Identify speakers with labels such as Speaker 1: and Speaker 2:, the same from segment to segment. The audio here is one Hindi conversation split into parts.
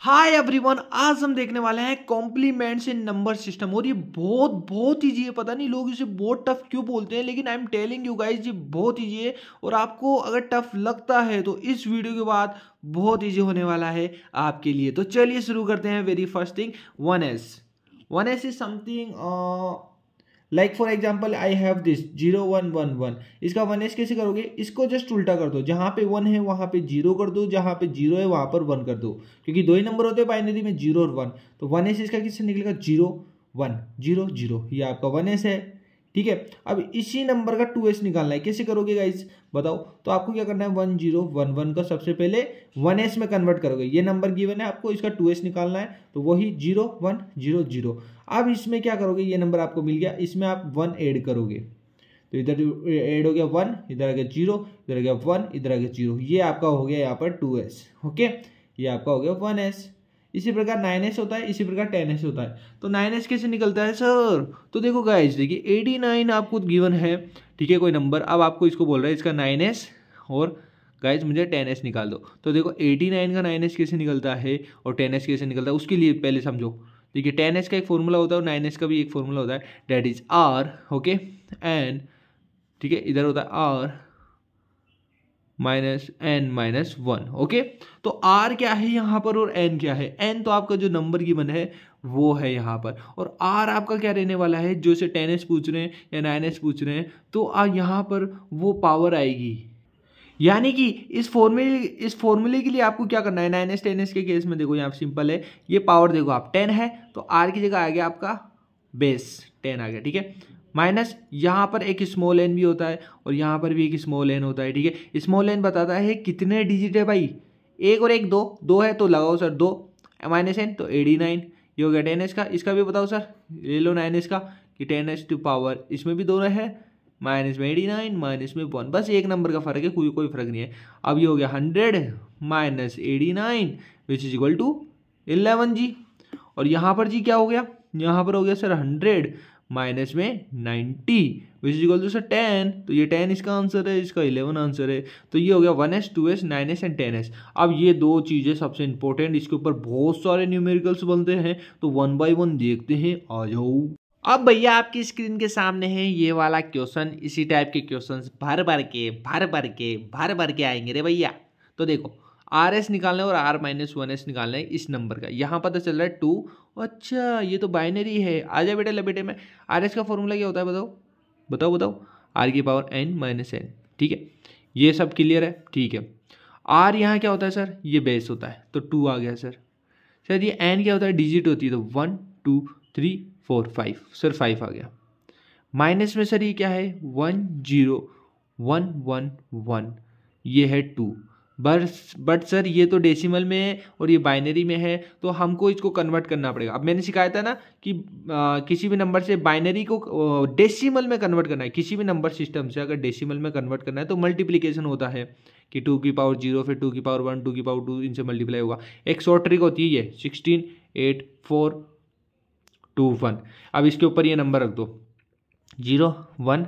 Speaker 1: हाय एवरीवन आज हम देखने वाले हैं कॉम्प्लीमेंट्स इन नंबर सिस्टम और ये बहुत बहुत ईजी है पता नहीं लोग इसे बहुत टफ क्यों बोलते हैं लेकिन I am telling you guys ये बहुत ईजी है और आपको अगर टफ लगता है तो इस वीडियो के बाद बहुत ईजी होने वाला है आपके लिए तो चलिए शुरू करते हैं very first thing one's one's is something like for example I have this zero one one one इसका वन एस कैसे करोगे इसको जस्ट उल्टा कर दो जहाँ पे वन है वहाँ पे जीरो कर दो जहाँ पे जीरो है वहाँ पर वन कर दो क्योंकि दो ही नंबर होते हैं बाइनरी में जीरो और वन तो वन एस इसका किससे निकलेगा जीरो वन जीरो जीरो ये आपका वन एस है ठीक है अब इसी नंबर का टू एस निकालना है कैसे करोगे गाइस बताओ तो आपको क्या करना है वन जीरो वन वन का सबसे पहले वन एस में कन्वर्ट करोगे ये नंबर गिवन है आपको इसका टू एस निकालना है तो वही जीरो वन जीरो जीरो अब इसमें क्या करोगे ये नंबर आपको मिल गया इसमें आप वन एड करोगे तो इधर एड हो गया वन इधर आ गया जीरो इधर आ गया वन इधर आ गया जीरो ये आपका हो गया यहाँ पर टू एस ओके ये आपका हो गया वन एस इसी प्रकार नाइन एस होता है इसी प्रकार टेन एस होता है तो नाइन एस कैसे निकलता है सर तो देखो गाइज देखिए एटी नाइन आपको गिवन है ठीक है कोई नंबर अब आपको इसको बोल रहा है इसका नाइन एस और गाइज मुझे टेन एस निकाल दो तो देखो एटी नाइन का नाइन एस कैसे निकलता है और टेन एस कैसे निकलता है उसके लिए पहले समझो ठीक है टेन एस का एक फॉर्मूला होता है और नाइन एस का भी एक फॉर्मूला होता है that is R okay and ठीक है इधर होता है R minus N minus one okay तो आर क्या है यहाँ पर और एन क्या है एन तो आपका जो नंबर गिवन है वो है यहाँ पर और आर आपका क्या रहने वाला है जो से टेन एस पूछ रहे हैं या नाइन एस पूछ रहे हैं तो आ यहाँ पर वो पावर आएगी यानी कि इस फॉर्मूले इस फॉर्मूले के लिए आपको क्या करना है नाइन एस टेन एस के केस में देखो यहाँ सिंपल है ये पावर देखो आप टेन है तो आर की जगह आ गया आपका बेस टेन आ गया ठीक है माइनस यहाँ पर एक स्मॉल एन भी होता है और यहाँ पर भी एक स्मॉल एन होता है ठीक है स्मॉल एन बताता है कितने डिजिट है भाई एक और एक दो दो है तो लगाओ सर दो माइनस एन तो एडी नाइन ये हो गया टेन एस का इसका भी बताओ सर ले लो नाइन एस का कि टेन एस टू पावर इसमें भी दो है माइनस में एटी नाइन माइनस में वन बस एक नंबर का फर्क है कोई कोई फर्क नहीं है अब ये हो गया hundred minus eighty nine which is equal to eleven जी और यहाँ पर जी क्या हो गया यहाँ पर हो गया सर हंड्रेड माइनस में ninety which is equal to sir ten तो ये टेन इसका आंसर है इसका इलेवन आंसर है तो ये हो गया one S to S nine nine's and ten's अब ये दो चीज़ें सबसे इंपॉर्टेंट इसके ऊपर बहुत सारे न्यूमेरिकल्स बनते हैं तो वन बाय वन देखते हैं आ जाओ अब भैया आपकी स्क्रीन के सामने है ये वाला क्वेश्चन इसी टाइप के क्वेश्चन भर भर के भर भर के भर भर के आएंगे रे भैया तो देखो आर एस निकालना है और आर माइनस वन एस निकालना है इस नंबर का यहाँ पता चल रहा है टू अच्छा ये तो बाइनरी है आ जाए बेटा लपेटे में आर एस का फॉर्मूला क्या होता है बताओ बताओ बताओ आर की पावर एन माइनस एन ठीक है ये सब क्लियर है ठीक है आर यहाँ क्या होता है सर ये बेस होता है तो टू आ गया सर सर ये एन क्या होता है डिजिट होती है तो one two three four five sir five आ गया माइनस में सर ये क्या है one zero one one one ये है टू बर्स बट सर ये तो डेसिमल में है और ये बाइनरी में है तो हमको इसको कन्वर्ट करना पड़ेगा अब मैंने सिखाया था ना कि आ, किसी भी नंबर से बाइनरी को डेसिमल में कन्वर्ट करना है किसी भी नंबर सिस्टम से अगर डेसिमल में कन्वर्ट करना है तो मल्टीप्लीकेशन होता है कि टू की पावर जीरो फिर टू की पावर वन टू की पावर टू इनसे मल्टीप्लाई होगा एक शॉर्ट ट्रिक होती है ये sixteen eight four two one अब इसके ऊपर ये नंबर रख दो zero one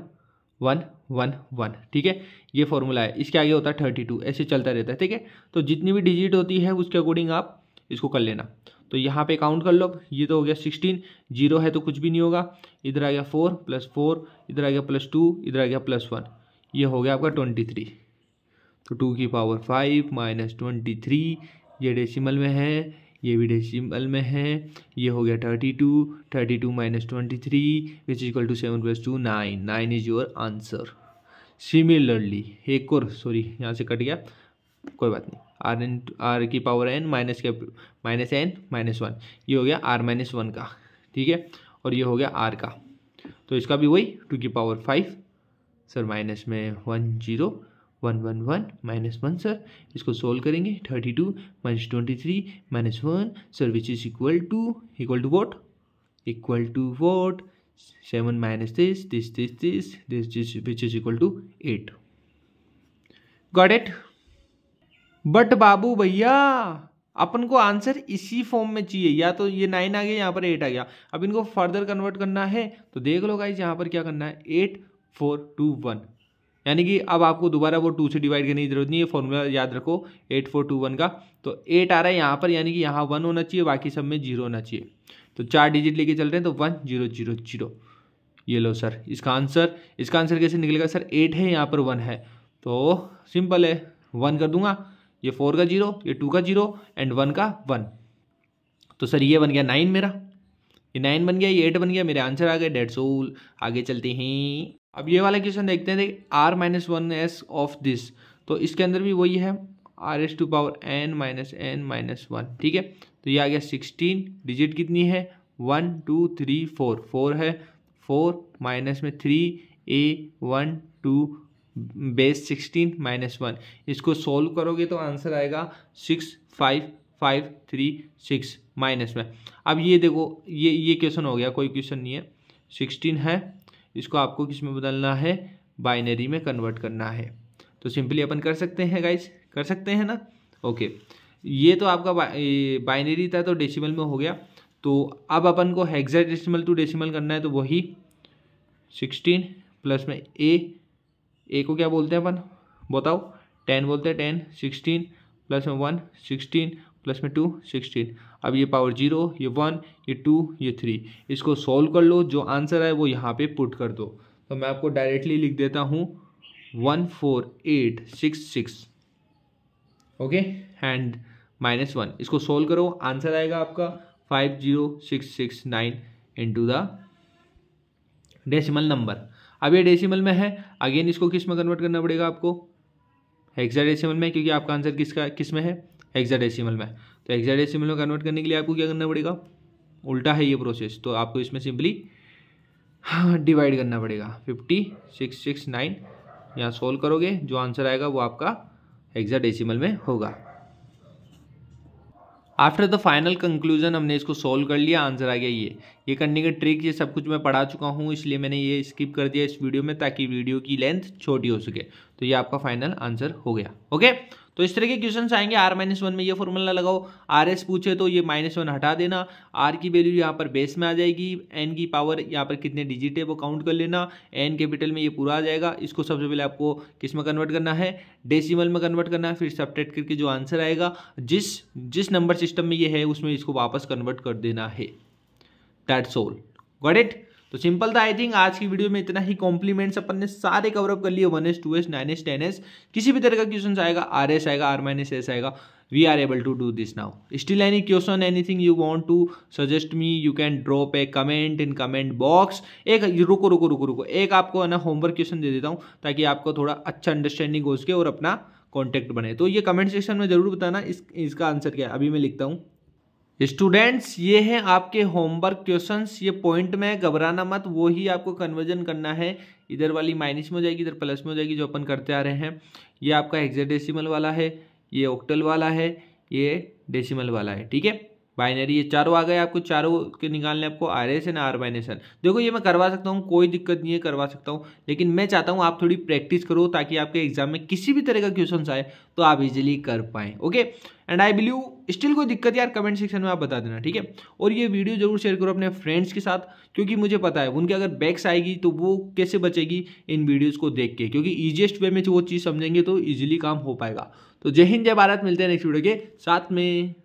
Speaker 1: one one one ठीक है ये फॉर्मूला है इसके आगे होता है थर्टी टू ऐसे चलता रहता है ठीक है तो जितनी भी डिजिट होती है उसके अकॉर्डिंग आप इसको कर लेना तो यहाँ पे काउंट कर लो ये तो हो गया सिक्सटीन जीरो है तो कुछ भी नहीं होगा इधर आ गया फोर प्लस फोर इधर आ गया प्लस टू इधर आ गया प्लस वन ये हो गया आपका ट्वेंटी थ्री तो टू की power five minus twenty three ये डेसिमल में है ये भी डेसिमल में है ये हो गया thirty two thirty two minus twenty three which equal to seven plus two nine nine is your answer similarly एक और सॉरी यहाँ से कट गया कोई बात नहीं आर एन आर की power N minus K minus N minus one ये हो गया आर माइनस वन का ठीक है और ये हो गया आर का तो इसका भी वही टू की पावर फाइव सर माइनस में one zero one one one minus one sir इसको सोल्व करेंगे thirty two minus twenty three minus one sir which is equal to equal to what equal to what seven minus this this this this this this which is equal to eight got it but बाबू भैया अपन को आंसर इसी फॉर्म में चाहिए या तो ये नाइन आ गया यहाँ पर एट आ गया अब इनको फर्दर कन्वर्ट करना है तो देख लो गाइज यहाँ पर क्या करना है एट फोर टू वन यानी कि अब आपको दोबारा वो टू से डिवाइड करने की जरूरत नहीं है फॉर्मूला याद रखो एट फोर टू वन का तो एट आ रहा है यहाँ पर यानी कि यहाँ वन होना चाहिए बाकी सब में जीरो होना चाहिए तो चार डिजिट लेके चल रहे हैं तो वन जीरो जीरो जीरो ये लो सर इसका आंसर इसका आंसर कैसे निकलेगा सर एट है यहाँ पर वन है तो सिंपल है वन कर दूंगा ये फोर का जीरो ये टू का जीरो एंड वन का वन तो सर ये बन गया नाइन मेरा ये नाइन बन गया ये एट बन गया मेरे आंसर आ गए डेढ़ सौ आगे चलते हैं अब ये वाला क्वेश्चन देखते हैं देख R minus one S of this तो इसके अंदर भी वही है R S to power N minus N minus one ठीक है तो ये आ गया सिक्सटीन डिजिट कितनी है one two three four four है फोर माइनस में three A one two base sixteen minus one इसको सोल्व करोगे तो आंसर आएगा six five five three six minus में अब ये देखो ये ये क्वेश्चन हो गया कोई क्वेश्चन नहीं है सिक्सटीन है इसको आपको किस में बदलना है बाइनरी में कन्वर्ट करना है तो सिंपली अपन कर सकते हैं गाइज कर सकते हैं ना ओके ये तो आपका बाइनरी था तो डेसिमल में हो गया तो अब अपन को हेक्सा डेसिमल टू डेसिमल करना है तो वही सिक्सटीन प्लस में ए ए को क्या बोलते हैं अपन बताओ टेन बोलते हैं टेन सिक्सटीन प्लस में वन सिक्सटीन प्लस में टू सिक्सटीन अब ये पावर जीरो ये वन ये टू ये थ्री इसको सॉल्व कर लो जो आंसर आए वो यहाँ पे पुट कर दो तो मैं आपको डायरेक्टली लिख देता हूँ one four eight six six okay and minus one इसको सोल्व करो आंसर आएगा आपका five zero six six nine into the decimal number अब ये डेसिमल में है अगेन इसको किस में कन्वर्ट करना पड़ेगा आपको हेक्सा डेसीमल में क्योंकि आपका आंसर किसका किस में है हेक्सा डेसीमल में तो हेक्सा डेसीमल में कन्वर्ट करने के लिए आपको क्या करना पड़ेगा उल्टा है ये प्रोसेस तो आपको इसमें सिंपली डिवाइड करना पड़ेगा फिफ्टी सिक्स सिक्स नाइन यहाँ सोल्व करोगे जो आंसर आएगा वो आपका एग्जाडेसिमल में होगा आफ्टर द फाइनल कंक्लूजन हमने इसको सॉल्व कर लिया आंसर आ गया ये ये करने का ट्रिक ये सब कुछ मैं पढ़ा चुका हूँ इसलिए मैंने ये स्किप कर दिया इस वीडियो में ताकि वीडियो की लेंथ छोटी हो सके तो ये आपका फाइनल आंसर हो गया ओके तो इस तरह के क्वेश्चन आएंगे आर माइनस वन में ये फॉर्मूला लगाओ आर एस पूछे तो ये माइनस वन हटा देना आर की वैल्यू यहाँ पर बेस में आ जाएगी एन की पावर यहाँ पर कितने डिजिट है वो काउंट कर लेना एन कैपिटल में ये पूरा आ जाएगा इसको सबसे पहले आपको किस में कन्वर्ट करना है डेसिमल में कन्वर्ट करना है फिर सब्ट्रैक्ट करके जो आंसर आएगा जिस जिस नंबर सिस्टम में ये है उसमें इसको वापस कन्वर्ट कर देना है दैट्स ऑल गॉट इट तो सिंपल था आई थिंक आज की वीडियो में इतना ही कॉम्प्लीमेंट्स अपन ने सारे कवरअप कर लिए one S to S nine S ten S किसी भी तरह का क्वेश्चन आएगा आर एस आएगा आर माइनस एस आएगा we are able to do this now still any question anything you want to suggest me you can drop a comment in comment box एक रुको रुको रुको रुको एक आपको ना होमवर्क क्वेश्चन दे देता हूँ ताकि आपको थोड़ा अच्छा अंडरस्टैंडिंग हो सके और अपना कॉन्टैक्ट बने तो ये कमेंट सेक्शन में जरूर बताना इस इसका आंसर क्या है अभी मैं लिखता हूँ स्टूडेंट्स ये हैं आपके होमवर्क क्वेश्चंस ये पॉइंट में घबराना मत वो ही आपको कन्वर्जन करना है इधर वाली माइनस में हो जाएगी इधर प्लस में हो जाएगी जो अपन करते आ रहे हैं ये आपका डेसीमल वाला है ये ऑक्टल वाला है ये डेसिमल वाला है ठीक है बाइनरी ये चारों आ गए आपको चारों के निकालने आपको R S N R minus N देखो ये मैं करवा सकता हूँ कोई दिक्कत नहीं है करवा सकता हूँ लेकिन मैं चाहता हूँ आप थोड़ी प्रैक्टिस करो ताकि आपके एग्जाम में किसी भी तरह का क्वेश्चन आए तो आप इजिली कर पाएँ okay and I believe still कोई दिक्कत यार कमेंट सेक्शन में आप बता देना ठीक है और ये वीडियो जरूर शेयर करो अपने फ्रेंड्स के साथ क्योंकि मुझे पता है उनके अगर बैक्स आएगी तो वो कैसे बचेगी इन वीडियोज़ को देख के क्योंकि ईजिएस्ट वे में वो चीज़ समझेंगे तो ईजिली काम हो पाएगा तो जय हिंद जय भारत मिलते हैं नेक्स्ट वीडियो के साथ में